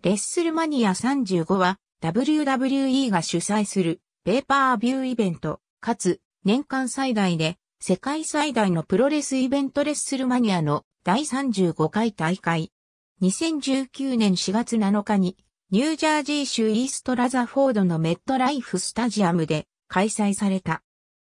レッスルマニア35は WWE が主催するペーパービューイベント、かつ年間最大で世界最大のプロレスイベントレッスルマニアの第35回大会。2019年4月7日にニュージャージー州イーストラザフォードのメットライフスタジアムで開催された。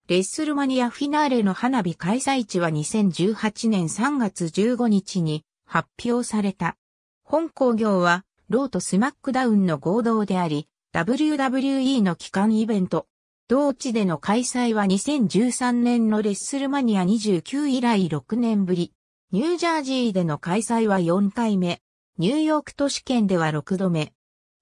レッスルマニアフィナーレの花火開催地は2018年3月15日に発表された。本工業はローとスマックダウンの合同であり、WWE の期間イベント。同地での開催は2013年のレッスルマニア29以来6年ぶり。ニュージャージーでの開催は4回目。ニューヨーク都市圏では6度目。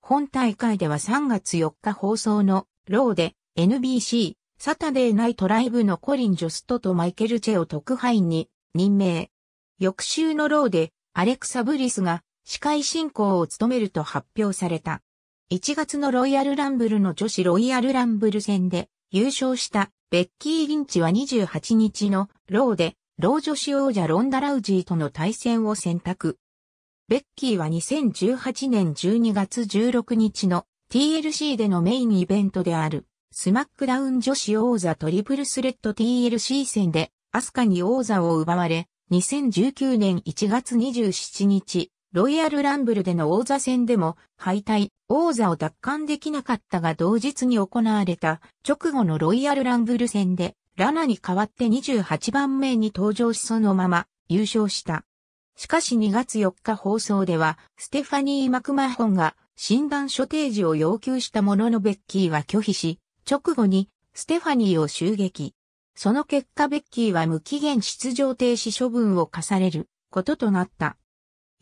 本大会では3月4日放送のローで NBC サタデーナイトライブのコリン・ジョストとマイケル・チェを特派員に任命。翌週のローでアレクサ・ブリスが司会進行を務めると発表された。1月のロイヤルランブルの女子ロイヤルランブル戦で優勝したベッキー・リンチは28日のローでロー女子王者ロンダ・ラウジーとの対戦を選択。ベッキーは2018年12月16日の TLC でのメインイベントであるスマックダウン女子王座トリプルスレッド TLC 戦でアスカに王座を奪われ2019年1月27日ロイヤルランブルでの王座戦でも敗退、王座を奪還できなかったが同日に行われた直後のロイヤルランブル戦でラナに代わって28番目に登場しそのまま優勝した。しかし2月4日放送ではステファニー・マクマホンが診断書提示を要求したもののベッキーは拒否し、直後にステファニーを襲撃。その結果ベッキーは無期限出場停止処分を課されることとなった。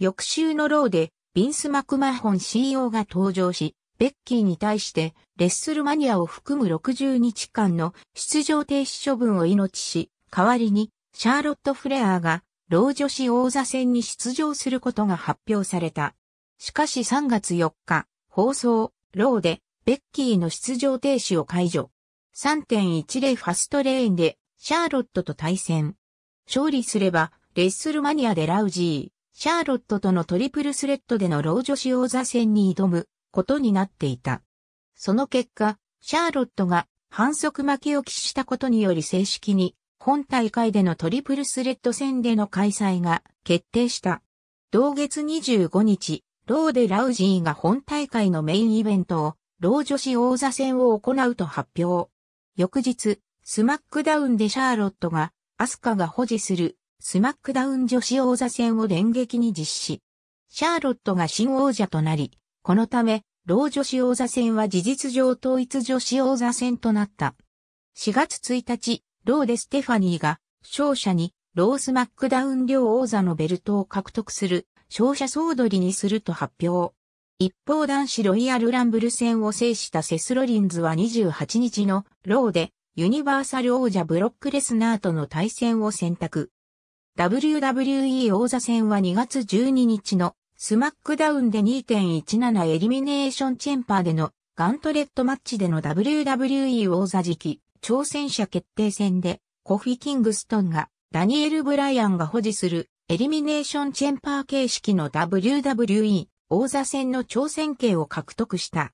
翌週のローで、ビンス・マクマホン CEO が登場し、ベッキーに対して、レッスルマニアを含む60日間の出場停止処分を命し、代わりに、シャーロット・フレアーが、老女子王座戦に出場することが発表された。しかし3月4日、放送、ローで、ベッキーの出場停止を解除。3.10ファストレーンで、シャーロットと対戦。勝利すれば、レッスルマニアでラウジー。シャーロットとのトリプルスレッドでの老女子王座戦に挑むことになっていた。その結果、シャーロットが反則負けを喫したことにより正式に本大会でのトリプルスレッド戦での開催が決定した。同月25日、ローデ・ラウジーが本大会のメインイベントを老女子王座戦を行うと発表。翌日、スマックダウンでシャーロットがアスカが保持するスマックダウン女子王座戦を電撃に実施。シャーロットが新王者となり、このため、老女子王座戦は事実上統一女子王座戦となった。4月1日、ローでステファニーが、勝者に、ロースマックダウン両王座のベルトを獲得する、勝者総取りにすると発表。一方男子ロイヤルランブル戦を制したセスロリンズは28日のローでユニバーサル王者ブロックレスナーとの対戦を選択。WWE 王座戦は2月12日のスマックダウンで2.17エリミネーションチェンパーでのガントレットマッチでの WWE 王座時期挑戦者決定戦でコフィ・キングストンがダニエル・ブライアンが保持するエリミネーションチェンパー形式の WWE 王座戦の挑戦権を獲得した。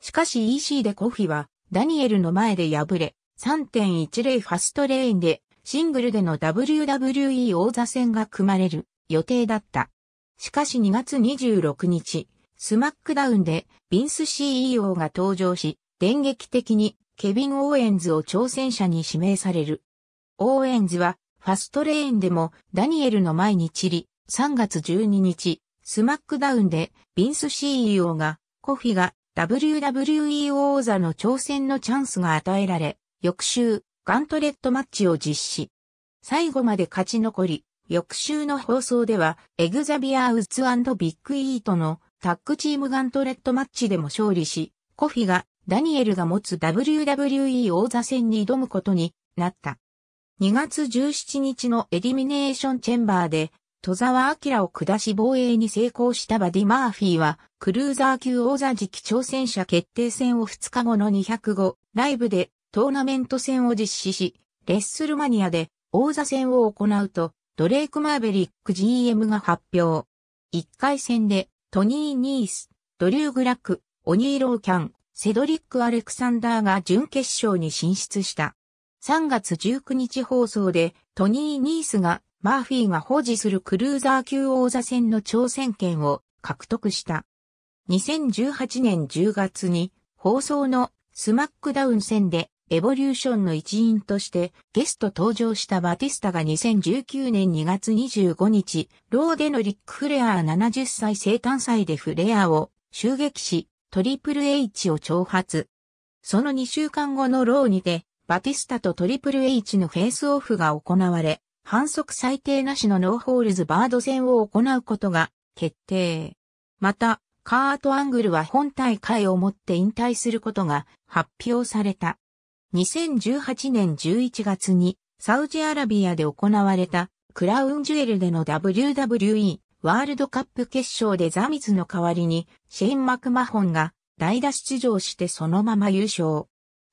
しかし EC でコフィはダニエルの前で敗れ3.10ファストレインでシングルでの WWE 王座戦が組まれる予定だった。しかし2月26日、スマックダウンでビンス CEO が登場し、電撃的にケビン・オーエンズを挑戦者に指名される。オーエンズはファストレーンでもダニエルの前に散り、3月12日、スマックダウンでビンス CEO がコフィが WWE 王座の挑戦のチャンスが与えられ、翌週、ガントレットマッチを実施。最後まで勝ち残り、翌週の放送では、エグザビアウッズビッグ・イートのタッグチームガントレットマッチでも勝利し、コフィがダニエルが持つ WWE 王座戦に挑むことになった。2月17日のエリミネーションチェンバーで、戸沢明を下し防衛に成功したバディ・マーフィーは、クルーザー級王座次期挑戦者決定戦を2日後の205ライブでトーナメント戦を実施し、レッスルマニアで王座戦を行うと、ドレイク・マーベリック GM が発表。1回戦で、トニー・ニース、ドリュー・グラック、オニー・ローキャン、セドリック・アレクサンダーが準決勝に進出した。3月19日放送で、トニー・ニースが、マーフィーが保持するクルーザー級王座戦の挑戦権を獲得した。2018年10月に、放送のスマックダウン戦で、エボリューションの一員としてゲスト登場したバティスタが2019年2月25日、ローでのリック・フレアー70歳生誕祭でフレアーを襲撃し、トリプル H を挑発。その2週間後のローにて、バティスタとトリプル H のフェイスオフが行われ、反則最低なしのノーホールズバード戦を行うことが決定。また、カート・アングルは本大会をもって引退することが発表された。2018年11月にサウジアラビアで行われたクラウンジュエルでの WWE ワールドカップ決勝でザミズの代わりにシェイン・マクマホンが代打出場してそのまま優勝。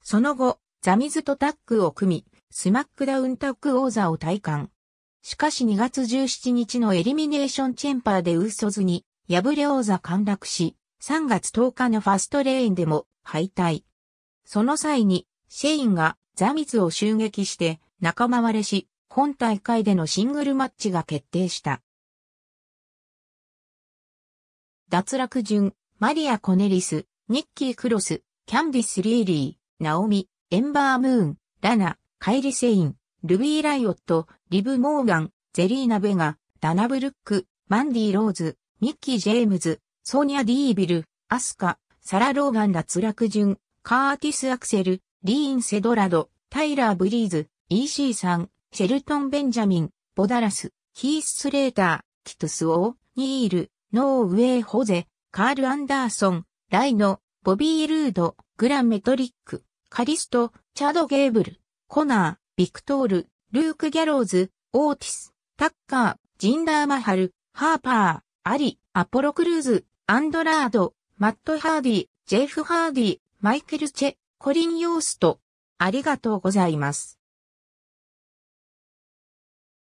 その後、ザミズとタッグを組み、スマックダウンタッグ王座を体感。しかし2月17日のエリミネーションチェンパーで嘘ずに破れ王座陥落し、3月10日のファストレインでも敗退。その際にシェインがザミツを襲撃して仲間割れし、本大会でのシングルマッチが決定した。脱落順、マリア・コネリス、ニッキー・クロス、キャンディス・リーリー、ナオミ、エンバー・ムーン、ラナ、カイリ・セイン、ルビー・ライオット、リブ・モーガン、ゼリーナ・ベガ、ダナ・ブルック、マンディ・ローズ、ミッキー・ジェームズ、ソニア・ディービル、アスカ、サラ・ローガン脱落順、カーティス・アクセル、リーン・セドラド、タイラー・ブリーズ、EC さん、シェルトン・ベンジャミン、ボダラス、ヒース・スレーター、キトス・オー、ニール、ノーウェイ・ホゼ、カール・アンダーソン、ライノ、ボビー・ルード、グラン・メトリック、カリスト、チャード・ゲーブル、コナー、ビクトール、ルーク・ギャローズ、オーティス、タッカー、ジンダー・マハル、ハーパー、アリ、アポロ・クルーズ、アンドラード、マット・ハーディ、ジェフ・ハーディ、マイケル・チェ、コリン・ヨースト、ありがとうございます。